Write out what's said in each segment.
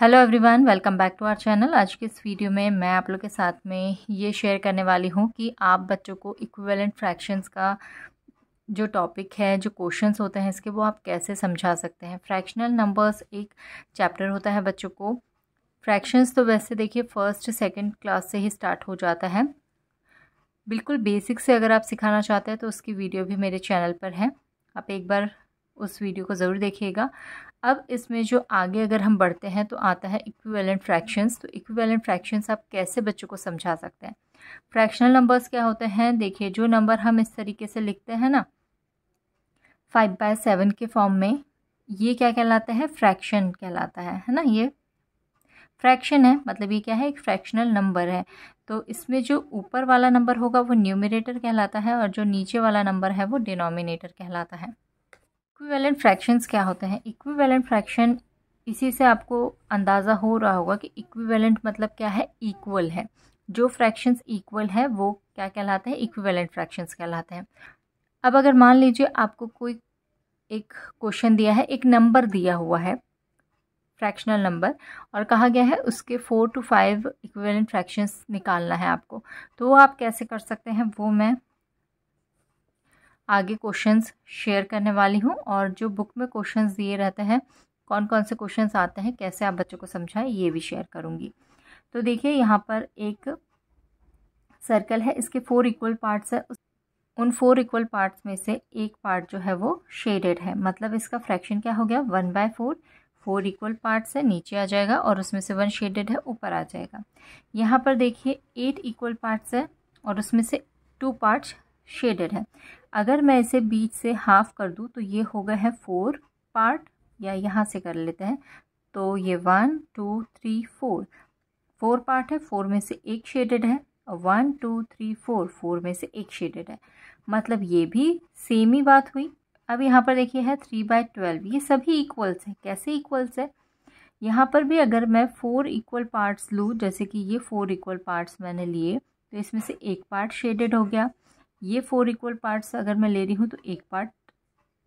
hello everyone welcome back to our channel आज के इस वीडियो में मैं आप लोग के साथ में ये शेयर करने वाली हूँ कि आप बच्चों को इक्विवेलेंट फ्रैक्शंस का जो टॉपिक है जो क्वेश्चंस होते हैं इसके वो आप कैसे समझा सकते हैं फ्रैक्शनल नंबर्स एक चैप्टर होता है बच्चों को फ्रैक्शंस तो वैसे देखिए फ़र्स्ट सेकेंड क्लास से ही स्टार्ट हो जाता है बिल्कुल बेसिक से अगर आप सिखाना चाहते हैं तो उसकी वीडियो भी मेरे चैनल पर है आप एक बार उस वीडियो को ज़रूर देखिएगा अब इसमें जो आगे अगर हम बढ़ते हैं तो आता है इक्विवेलेंट फ्रैक्शंस तो इक्विवेलेंट फ्रैक्शंस आप कैसे बच्चों को समझा सकते हैं फ्रैक्शनल नंबर्स क्या होते हैं देखिए जो नंबर हम इस तरीके से लिखते हैं ना फाइव बाय सेवन के फॉर्म में ये क्या कहलाता है फ्रैक्शन कहलाता है है ना ये फ्रैक्शन है मतलब ये क्या है एक फ्रैक्शनल नंबर है तो इसमें जो ऊपर वाला नंबर होगा वो न्यूमिनेटर कहलाता है और जो नीचे वाला नंबर है वो डिनोमिनेटर कहलाता है इक्विवेलेंट फ्रैक्शंस क्या होते हैं इक्विवेलेंट फ्रैक्शन इसी से आपको अंदाज़ा हो रहा होगा कि इक्विवेलेंट मतलब क्या है इक्वल है जो फ्रैक्शंस इक्वल है वो क्या कहलाते हैं इक्विवेलेंट फ्रैक्शंस कहलाते हैं अब अगर मान लीजिए आपको कोई एक क्वेश्चन दिया है एक नंबर दिया हुआ है फ्रैक्शनल नंबर और कहा गया है उसके four to five equivalent fractions निकालना है आपको तो आप कैसे कर सकते हैं वो मैं आगे क्वेश्चंस शेयर करने वाली हूँ और जो बुक में क्वेश्चंस दिए रहते हैं कौन कौन से क्वेश्चंस आते हैं कैसे आप बच्चों को समझाएं ये भी शेयर करूँगी तो देखिए यहाँ पर एक सर्कल है इसके फोर इक्वल पार्ट्स है उन फोर इक्वल पार्ट्स में से एक पार्ट जो है वो शेडेड है मतलब इसका फ्रैक्शन क्या हो गया one by four four equal parts है नीचे आ जाएगा और उसमें से वन शेडेड है ऊपर आ जाएगा यहाँ पर देखिए एट इक्वल पार्ट्स है और उसमें से टू पार्ट्स शेडेड है अगर मैं इसे बीच से हाफ कर दूँ तो ये हो गया है फोर पार्ट या यहाँ से कर लेते हैं तो ये one two three four four part है फोर में से एक शेडेड है और one two three four four में से एक शेडेड है मतलब ये भी सेम ही बात हुई अब यहाँ पर देखिए है थ्री बाय ट्वेल्व ये सभी इक्वल्स हैं कैसे इक्वल्स है यहाँ पर भी अगर मैं फोर इक्वल पार्ट्स लूँ जैसे कि ये फोर इक्वल पार्ट्स मैंने लिए तो इसमें से एक पार्ट शेडेड हो गया ये फोर इक्वल पार्ट्स अगर मैं ले रही हूँ तो एक पार्ट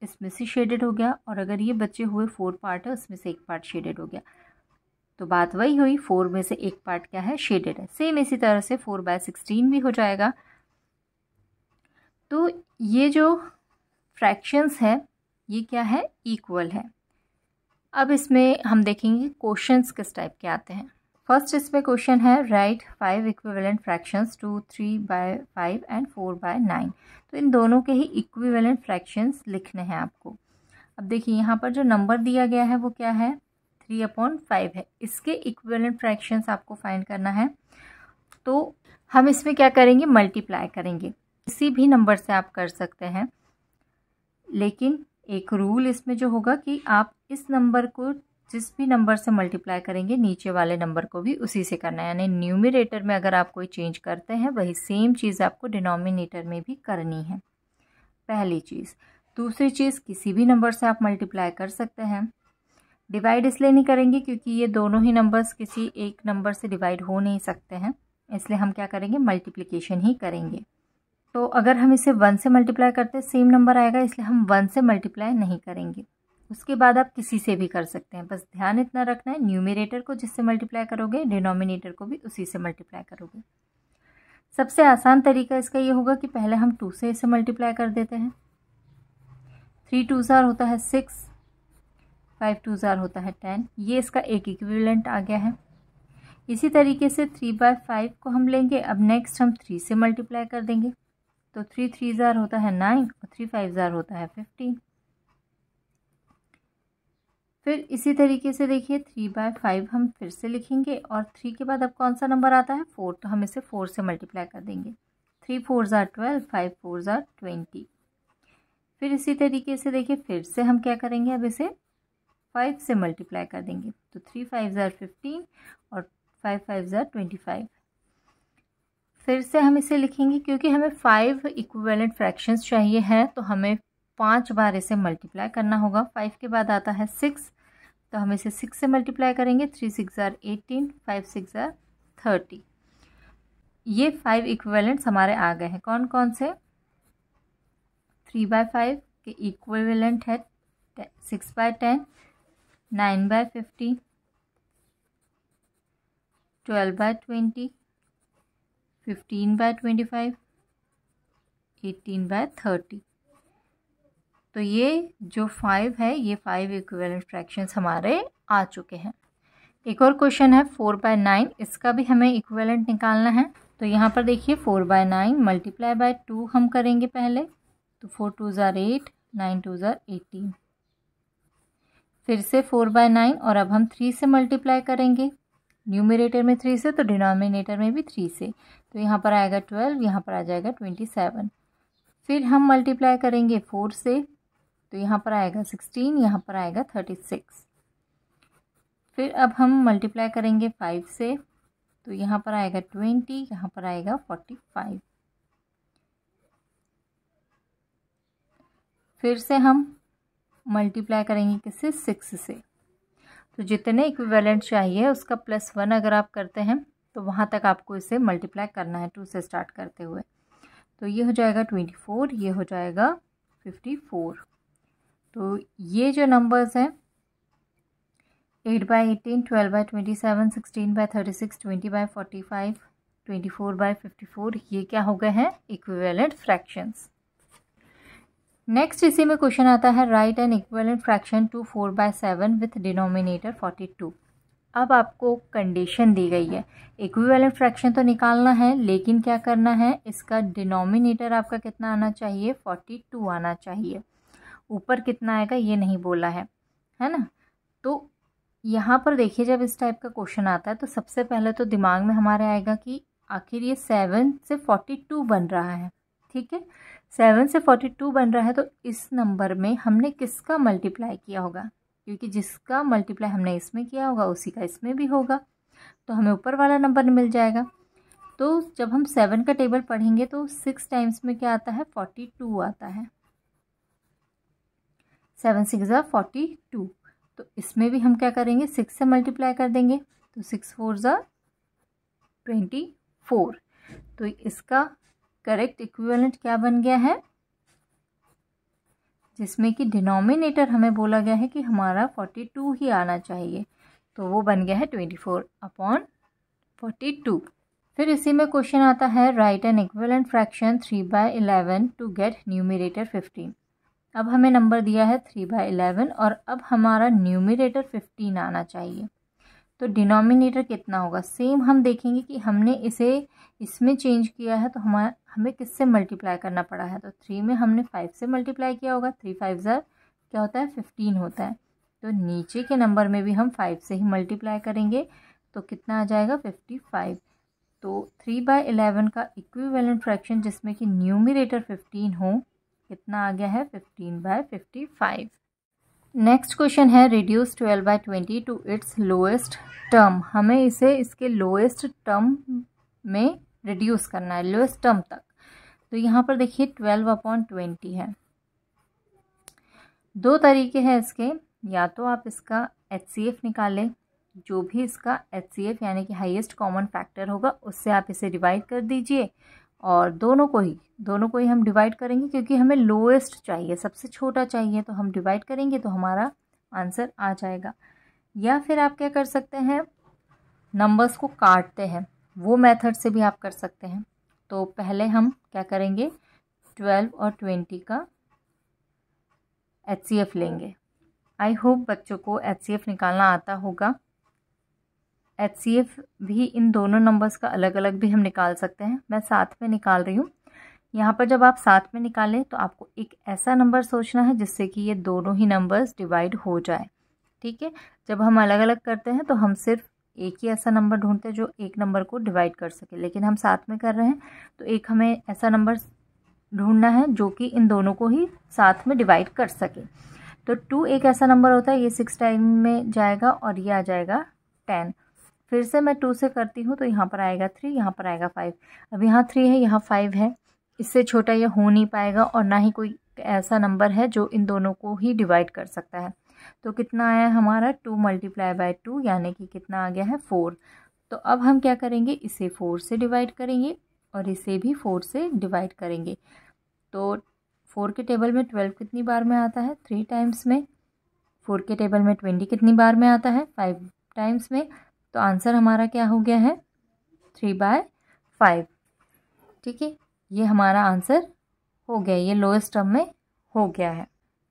इसमें से शेडेड हो गया और अगर ये बचे हुए फोर पार्ट है उसमें से एक पार्ट शेडेड हो गया तो बात वही हुई फोर में से एक पार्ट क्या है शेडेड है सेम इसी तरह से फोर बाय सिक्सटीन भी हो जाएगा तो ये जो फ्रैक्शंस है ये क्या है इक्वल है अब इसमें हम देखेंगे क्वेश्चंस किस टाइप के आते हैं फर्स्ट इसमें क्वेश्चन है write five equivalent fractions to three by five and four by nine तो इन दोनों के ही इक्विवेलेंट फ्रैक्शंस लिखने हैं आपको अब देखिए यहाँ पर जो नंबर दिया गया है वो क्या है थ्री अपॉन फाइव है इसके इक्विवेलेंट फ्रैक्शंस आपको फाइंड करना है तो हम इसमें क्या करेंगे मल्टीप्लाई करेंगे किसी भी नंबर से आप कर सकते हैं लेकिन एक रूल इसमें जो होगा कि आप इस नंबर को जिस भी नंबर से मल्टीप्लाई करेंगे नीचे वाले नंबर को भी उसी से करना है यानी न्यूमिरेटर में अगर आप कोई चेंज करते हैं वही सेम चीज़ आपको डिनोमिनेटर में भी करनी है पहली चीज़ दूसरी चीज़ किसी भी नंबर से आप मल्टीप्लाई कर सकते हैं डिवाइड इसलिए नहीं करेंगे क्योंकि ये दोनों ही नंबर्स किसी एक नंबर से डिवाइड हो नहीं सकते हैं इसलिए हम क्या करेंगे मल्टीप्लिकेशन ही करेंगे तो अगर हम इसे वन से मल्टीप्लाई करते हैं सेम नंबर आएगा इसलिए हम वन से मल्टीप्लाई नहीं करेंगे उसके बाद आप किसी से भी कर सकते हैं बस ध्यान इतना रखना है न्यूमिनेटर को जिससे मल्टीप्लाई करोगे डिनोमिनेटर को भी उसी से मल्टीप्लाई करोगे सबसे आसान तरीका इसका ये होगा कि पहले हम टू से इसे मल्टीप्लाई कर देते हैं थ्री टू ज़ार होता है सिक्स फाइव टू ज़ार होता है टेन ये इसका एक इक्विवेलेंट आ गया है इसी तरीके से थ्री बाय फाइव को हम लेंगे अब नेक्स्ट हम थ्री से मल्टीप्लाई कर देंगे तो थ्री थ्री ज़ार होता है नाइन और थ्री फाइव ज़ार होता है फिफ्टीन फिर इसी तरीके से देखिए थ्री बाय फाइव हम फिर से लिखेंगे और थ्री के बाद अब कौन सा नंबर आता है फोर तो हम इसे फोर से मल्टीप्लाई कर देंगे three four are twelve five four are twenty फिर इसी तरीके से देखिए फिर से हम क्या करेंगे अब इसे फाइव से मल्टीप्लाई कर देंगे तो थ्री फाइव ज़ार फिफ्टीन और five five are twenty five फिर से हम इसे लिखेंगे क्योंकि हमें फाइव इक्विवेलेंट फ्रैक्शंस चाहिए हैं तो हमें पांच बार इसे मल्टीप्लाई करना होगा फाइव के बाद आता है सिक्स तो हम इसे सिक्स से मल्टीप्लाई करेंगे three six are eighteen five six are thirty ये फाइव इक्वेलेंट्स हमारे आ गए हैं कौन कौन से थ्री बाय फाइव के इक्वेलेंट है six by ten nine by fifty twelve by twenty fifteen by twenty five eighteen by thirty तो ये जो फाइव है ये फाइव इक्वेलेंट फ्रैक्शंस हमारे आ चुके हैं एक और क्वेश्चन है फोर बाय नाइन इसका भी हमें इक्वेलेंट निकालना है तो यहाँ पर देखिए four by nine multiply by two हम करेंगे पहले तो four two are eight nine two are eighteen फिर से फोर बाय नाइन और अब हम थ्री से मल्टीप्लाई करेंगे न्यूमिनेटर में थ्री से तो डिनोमिनेटर में भी थ्री से तो यहाँ पर आएगा ट्वेल्व यहाँ पर आ जाएगा ट्वेंटी सेवन फिर हम मल्टीप्लाई करेंगे फोर से तो यहाँ पर आएगा सिक्सटीन यहाँ पर आएगा थर्टी सिक्स फिर अब हम मल्टीप्लाई करेंगे फाइव से तो यहाँ पर आएगा ट्वेंटी यहाँ पर आएगा फोर्टी फाइव फिर से हम मल्टीप्लाई करेंगे किसे सिक्स से तो जितने इक्विवेलेंट चाहिए उसका प्लस वन अगर आप करते हैं तो वहाँ तक आपको इसे मल्टीप्लाई करना है टू से स्टार्ट करते हुए तो ये हो जाएगा ट्वेंटी फोर ये हो जाएगा फिफ्टी फोर तो ये जो नंबर्स हैं eight by eighteen twelve by twenty seven sixteen by thirty six twenty by forty five twenty four by fifty four ये क्या हो गए हैं इक्विवेलेंट फ्रैक्शंस नेक्स्ट इसी में क्वेश्चन आता है write and equivalent fraction to four by seven with denominator forty two अब आपको कंडीशन दी गई है इक्विवेलेंट फ्रैक्शन तो निकालना है लेकिन क्या करना है इसका डिनोमिनेटर आपका कितना आना चाहिए फोर्टी टू आना चाहिए ऊपर कितना आएगा ये नहीं बोला है है ना तो यहाँ पर देखिए जब इस टाइप का क्वेश्चन आता है तो सबसे पहले तो दिमाग में हमारे आएगा कि आखिर ये सेवन से फोर्टी टू बन रहा है ठीक है सेवन से फोर्टी टू बन रहा है तो इस नंबर में हमने किसका मल्टीप्लाई किया होगा क्योंकि जिसका मल्टीप्लाई हमने इसमें किया होगा उसी का इसमें भी होगा तो हमें ऊपर वाला नंबर मिल जाएगा तो जब हम सेवन का टेबल पढ़ेंगे तो सिक्स टाइम्स में क्या आता है फोर्टी टू आता है seven six are forty two तो इसमें भी हम क्या करेंगे सिक्स से मल्टीप्लाई कर देंगे तो six four are twenty four तो इसका करेक्ट इक्विवेलेंट क्या बन गया है जिसमें कि डिनोमिनेटर हमें बोला गया है कि हमारा फोर्टी टू ही आना चाहिए तो वो बन गया है twenty four upon forty two फिर इसी में क्वेश्चन आता है write an equivalent fraction three by eleven to get numerator fifteen अब हमें नंबर दिया है थ्री बाई एलेवन और अब हमारा न्यूमिनेटर फिफ्टीन आना चाहिए तो डिनोमिनेटर कितना होगा सेम हम देखेंगे कि हमने इसे इसमें चेंज किया है तो हम हमें किससे मल्टीप्लाई करना पड़ा है तो थ्री में हमने फाइव से मल्टीप्लाई किया होगा थ्री फाइव ज़र क्या होता है फिफ्टीन होता है तो नीचे के नंबर में भी हम फाइव से ही मल्टीप्लाई करेंगे तो कितना आ जाएगा फिफ्टी फाइव तो थ्री बाई इलेवन का वैलेंट फ्रैक्शन जिसमें कि न्यूमिनेटर फिफ्टीन हो कितना आ गया है fifteen by fifty five next question है reduce twelve by twenty two its lowest term हमें इसे इसके लोएस्ट टर्म में रिड्यूस करना है लोएस्ट टर्म तक तो यहाँ पर देखिए ट्वेल्व अपॉन ट्वेंटी है दो तरीके हैं इसके या तो आप इसका एच सी एफ निकालें जो भी इसका एच सी एफ यानी कि हाइएस्ट कॉमन फैक्टर होगा उससे आप इसे डिवाइड कर दीजिए और दोनों को ही दोनों को ही हम डिवाइड करेंगे क्योंकि हमें लोएस्ट चाहिए सबसे छोटा चाहिए तो हम डिवाइड करेंगे तो हमारा आंसर आ जाएगा या फिर आप क्या कर सकते हैं नंबर्स को काटते हैं वो मेथड से भी आप कर सकते हैं तो पहले हम क्या करेंगे ट्वेल्व और ट्वेंटी का एच लेंगे आई होप बच्चों को एच निकालना आता होगा एच भी इन दोनों नंबर्स का अलग अलग भी हम निकाल सकते हैं मैं साथ में निकाल रही हूँ यहाँ पर जब आप साथ में निकालें तो आपको एक ऐसा नंबर सोचना है जिससे कि ये दोनों ही नंबर्स डिवाइड हो जाए ठीक है जब हम अलग अलग करते हैं तो हम सिर्फ एक ही ऐसा नंबर ढूंढते हैं जो एक नंबर को डिवाइड कर सके लेकिन हम साथ में कर रहे हैं तो एक हमें ऐसा नंबर ढूंढना है जो कि इन दोनों को ही साथ में डिवाइड कर सके तो टू एक ऐसा नंबर होता है ये सिक्स टाइम में जाएगा और ये आ जाएगा टेन फिर से मैं टू से करती हूँ तो यहाँ पर आएगा थ्री यहाँ पर आएगा फाइव अब यहाँ थ्री है यहाँ फाइव है इससे छोटा यह हो नहीं पाएगा और ना ही कोई ऐसा नंबर है जो इन दोनों को ही डिवाइड कर सकता है तो कितना आया हमारा टू मल्टीप्लाई बाय टू यानी कि कितना आ गया है फोर तो अब हम क्या करेंगे इसे फोर से डिवाइड करेंगे और इसे भी फोर से डिवाइड करेंगे तो फोर के टेबल में ट्वेल्व कितनी बार में आता है थ्री टाइम्स में फोर के टेबल में ट्वेंटी कितनी बार में आता है फाइव टाइम्स में तो आंसर हमारा क्या हो गया है थ्री बाय फाइव ठीक है ये हमारा आंसर हो गया ये लोएस्ट टर्म में हो गया है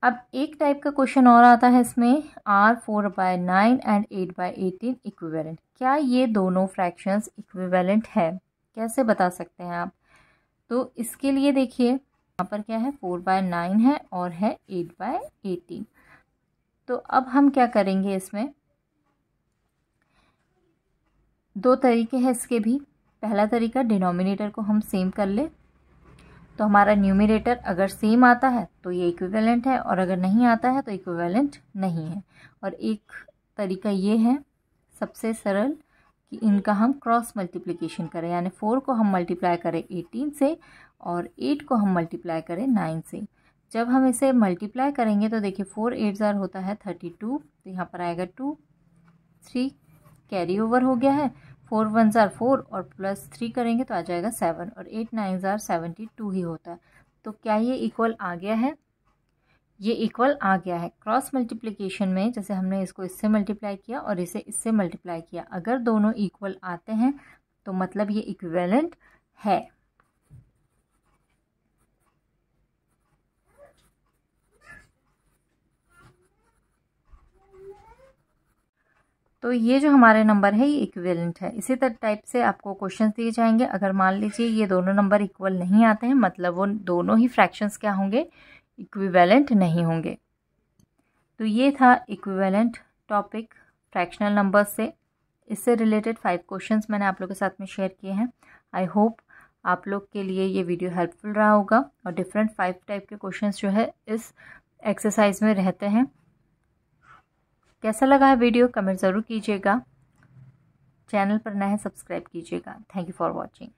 अब एक टाइप का क्वेश्चन और आता है इसमें are four by nine and eight by eighteen equivalent क्या ये दोनों फ्रैक्शंस इक्विवेलेंट है कैसे बता सकते हैं आप तो इसके लिए देखिए यहाँ पर क्या है फोर बाय नाइन है और है एट बाय एटीन तो अब हम क्या करेंगे इसमें दो तरीके हैं इसके भी पहला तरीका डिनोमिनेटर को हम सेम कर ले तो हमारा न्यूमिनेटर अगर सेम आता है तो ये इक्विवेलेंट है और अगर नहीं आता है तो इक्विवेलेंट नहीं है और एक तरीका ये है सबसे सरल कि इनका हम क्रॉस मल्टीप्लिकेशन करें यानी फ़ोर को हम मल्टीप्लाई करें एटीन से और एट को हम मल्टीप्लाई करें नाइन से जब हम इसे मल्टीप्लाई करेंगे तो देखिए फोर एट ज़ार होता है थर्टी टू तो यहाँ पर आएगा टू थ्री कैरी ओवर हो गया है फोर वन ज़ार फोर और प्लस थ्री करेंगे तो आ जाएगा सेवन और eight nine are seventy two ही होता है तो क्या ये इक्वल आ गया है ये इक्वल आ गया है क्रॉस मल्टीप्लिकेशन में जैसे हमने इसको इससे मल्टीप्लाई किया और इसे इससे मल्टीप्लाई किया अगर दोनों इक्वल आते हैं तो मतलब ये इक्वेलेंट है तो ये जो हमारे नंबर है ये इक्वेलेंट है इसी तरह टाइप से आपको क्वेश्चन दिए जाएंगे अगर मान लीजिए ये दोनों नंबर इक्वल नहीं आते हैं मतलब वो दोनों ही फ्रैक्शंस क्या होंगे इक्विवेलेंट नहीं होंगे तो ये था इक्विवेलेंट टॉपिक फ्रैक्शनल नंबर से इससे रिलेटेड फाइव क्वेश्चन मैंने आप लोग के साथ में शेयर किए हैं आई होप आप लोग के लिए ये वीडियो हेल्पफुल रहा होगा और डिफरेंट फाइव टाइप के क्वेश्चन जो है इस एक्सरसाइज में रहते हैं कैसा लगा है वीडियो कमेंट ज़रूर कीजिएगा चैनल पर नया सब्सक्राइब कीजिएगा थैंक यू फॉर वॉचिंग